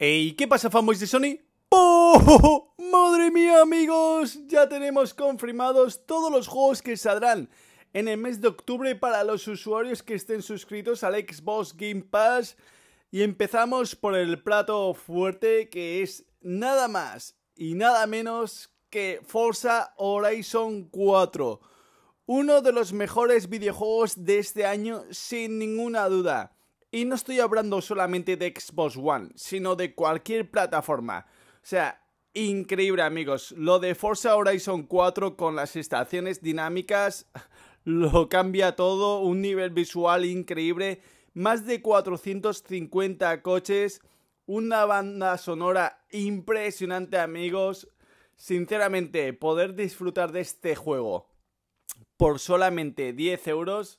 Ey, ¿qué pasa fanboys de Sony? ¡Oh! ¡Madre mía amigos! Ya tenemos confirmados todos los juegos que saldrán en el mes de octubre para los usuarios que estén suscritos al Xbox Game Pass y empezamos por el plato fuerte que es nada más y nada menos que Forza Horizon 4 uno de los mejores videojuegos de este año sin ninguna duda y no estoy hablando solamente de Xbox One, sino de cualquier plataforma. O sea, increíble amigos, lo de Forza Horizon 4 con las estaciones dinámicas lo cambia todo, un nivel visual increíble, más de 450 coches, una banda sonora impresionante amigos. Sinceramente, poder disfrutar de este juego por solamente 10 euros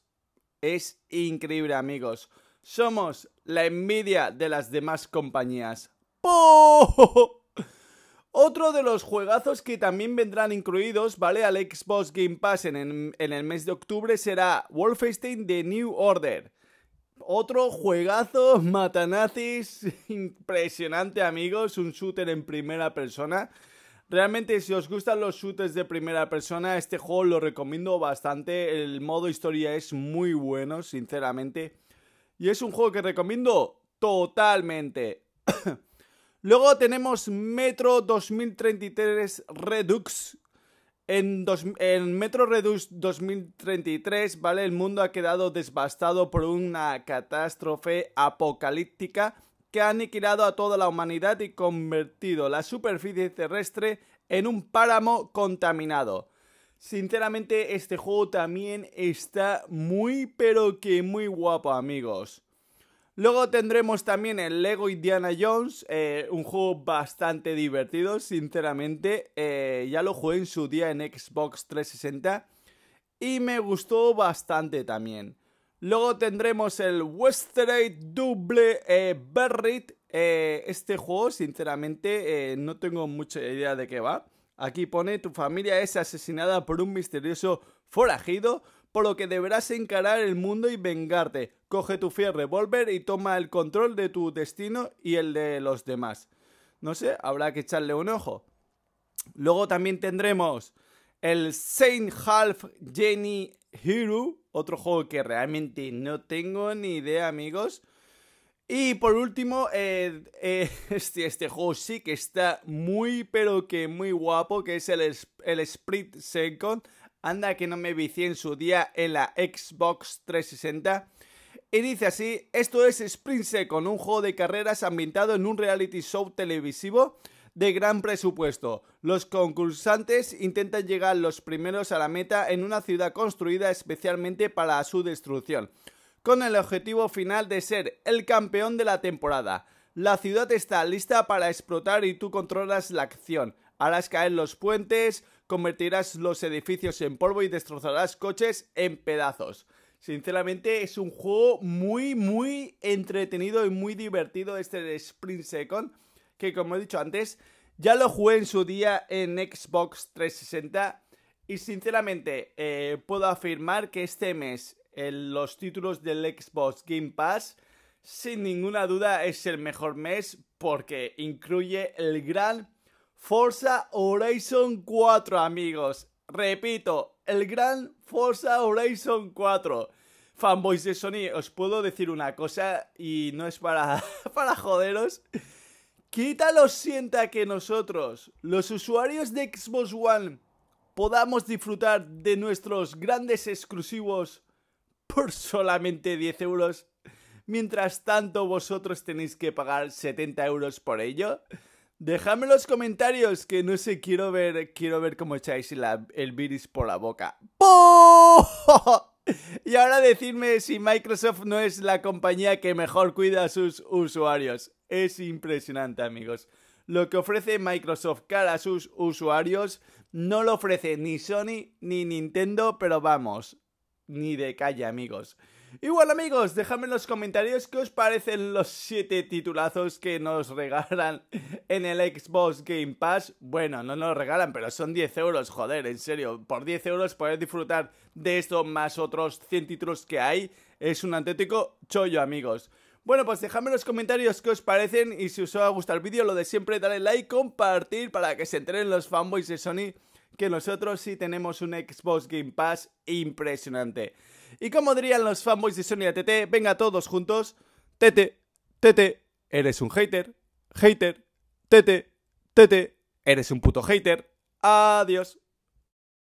es increíble amigos. Somos la envidia de las demás compañías. ¡Poo! Otro de los juegazos que también vendrán incluidos, ¿vale? Al Xbox Game Pass en, el mes de octubre será Wolfenstein The New Order. Otro juegazo, matanazis, impresionante amigos, un shooter en primera persona. Realmente si os gustan los shooters de primera persona, este juego lo recomiendo bastante, el modo historia es muy bueno, sinceramente. Y es un juego que recomiendo totalmente. Luego tenemos Metro 2033 Redux. En, Metro Redux 2033, ¿vale? El mundo ha quedado devastado por una catástrofe apocalíptica que ha aniquilado a toda la humanidad y convertido la superficie terrestre en un páramo contaminado. Sinceramente, este juego también está muy, pero que muy guapo, amigos. Luego tendremos también el Lego Indiana Jones, eh, un juego bastante divertido, sinceramente. Eh, ya lo jugué en su día en Xbox 360 y me gustó bastante también. Luego tendremos el Westerate Double eh, eh este juego, sinceramente, no tengo mucha idea de qué va. Aquí pone, tu familia es asesinada por un misterioso forajido, por lo que deberás encarar el mundo y vengarte. Coge tu fiel revólver y toma el control de tu destino y el de los demás. No sé, habrá que echarle un ojo. Luego también tendremos el Saint Half Jenny Hero, otro juego que realmente no tengo ni idea, amigos. Y por último, eh, eh, este, este, juego sí que está muy, pero que muy guapo, que es el, el Second. Anda que no me vicié en su día en la Xbox 360. Y dice así, esto es Sprint Second, un juego de carreras ambientado en un reality show televisivo de gran presupuesto. Los concursantes intentan llegar los primeros a la meta en una ciudad construida especialmente para su destrucción con el objetivo final de ser el campeón de la temporada. La ciudad está lista para explotar y tú controlas la acción. Harás caer los puentes, convertirás los edificios en polvo y destrozarás coches en pedazos. Sinceramente es un juego muy muy entretenido y muy divertido este de Sprint Second que como he dicho antes ya lo jugué en su día en Xbox 360 y sinceramente eh, puedo afirmar que este mes en los títulos del Xbox Game Pass, sin ninguna duda es el mejor mes porque incluye el gran Forza Horizon 4, amigos. Repito, el gran Forza Horizon 4. Fanboys de Sony, os puedo decir una cosa y no es para, para joderos. quítalo sienta que nosotros, los usuarios de Xbox One, podamos disfrutar de nuestros grandes exclusivos por solamente 10 euros. Mientras tanto, vosotros tenéis que pagar 70 euros por ello. Dejadme en los comentarios que no sé, quiero ver, quiero ver cómo echáis el virus por la boca. Y ahora decidme si Microsoft no es la compañía que mejor cuida a sus usuarios. Es impresionante, amigos. Lo que ofrece Microsoft cara a sus usuarios no lo ofrece ni Sony ni Nintendo, pero vamos, ni de calle, amigos. Y bueno, amigos, dejadme en los comentarios qué os parecen los 7 titulazos que nos regalan en el Xbox Game Pass. Bueno, no nos regalan, pero son 10 euros, joder, en serio. Por 10 euros podéis disfrutar de esto más otros 100 títulos que hay. Es un antético chollo, amigos. Bueno, pues dejadme en los comentarios qué os parecen y si os ha gustado el vídeo, lo de siempre, darle like, compartir para que se enteren los fanboys de Sony que nosotros sí tenemos un Xbox Game Pass impresionante. Y como dirían los fanboys de Sony TT, venga todos juntos, Tete, Tete, eres un hater, hater, Tete, Tete, eres un puto hater. Adiós.